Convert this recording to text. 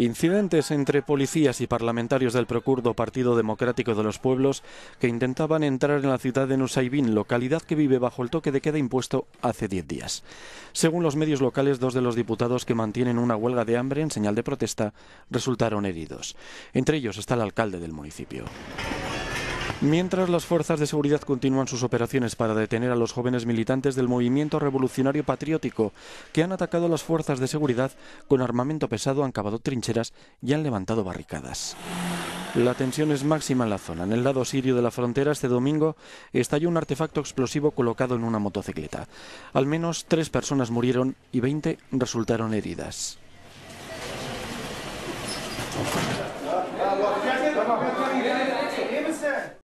Incidentes entre policías y parlamentarios del procurdo Partido Democrático de los Pueblos que intentaban entrar en la ciudad de Nusaybin, localidad que vive bajo el toque de queda impuesto hace 10 días. Según los medios locales, dos de los diputados que mantienen una huelga de hambre en señal de protesta resultaron heridos. Entre ellos está el alcalde del municipio. Mientras las fuerzas de seguridad continúan sus operaciones para detener a los jóvenes militantes del movimiento revolucionario patriótico, que han atacado a las fuerzas de seguridad con armamento pesado, han cavado trincheras y han levantado barricadas. La tensión es máxima en la zona. En el lado sirio de la frontera, este domingo estalló un artefacto explosivo colocado en una motocicleta. Al menos tres personas murieron y 20 resultaron heridas.